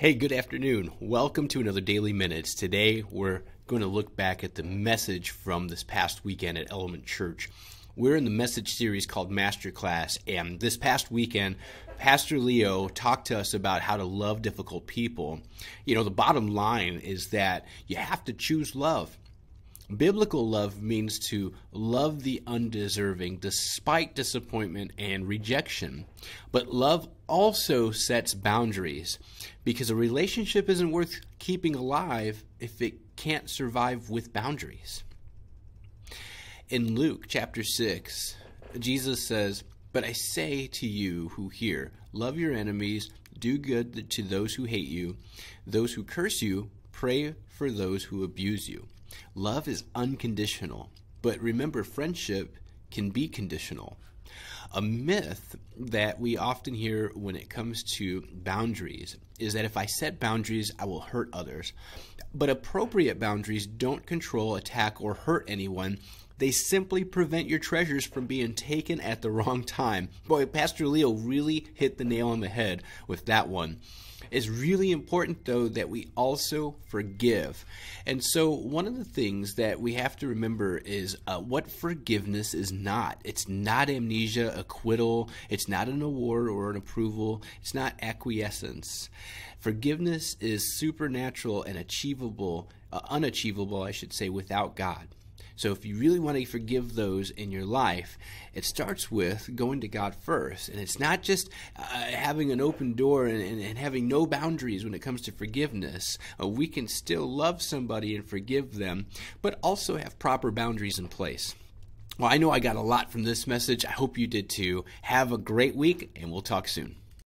Hey, good afternoon. Welcome to another Daily Minutes. Today, we're going to look back at the message from this past weekend at Element Church. We're in the message series called Masterclass, and this past weekend, Pastor Leo talked to us about how to love difficult people. You know, the bottom line is that you have to choose love. Biblical love means to love the undeserving despite disappointment and rejection. But love also sets boundaries because a relationship isn't worth keeping alive if it can't survive with boundaries. In Luke chapter 6, Jesus says, But I say to you who hear, love your enemies, do good to those who hate you, those who curse you, pray for those who abuse you. Love is unconditional, but remember, friendship can be conditional. A myth that we often hear when it comes to boundaries is that if I set boundaries, I will hurt others. But appropriate boundaries don't control, attack, or hurt anyone. They simply prevent your treasures from being taken at the wrong time. Boy, Pastor Leo really hit the nail on the head with that one. It's really important, though, that we also forgive. And so, one of the things that we have to remember is uh, what forgiveness is not. It's not amnesia, acquittal, it's not an award or an approval, it's not acquiescence. Forgiveness is supernatural and achievable, uh, unachievable, I should say, without God. So if you really want to forgive those in your life, it starts with going to God first. And it's not just uh, having an open door and, and, and, having no boundaries when it comes to forgiveness. Uh, we can still love somebody and forgive them, but also have proper boundaries in place. Well, I know I got a lot from this message. I hope you did too. Have a great week, and we'll talk soon.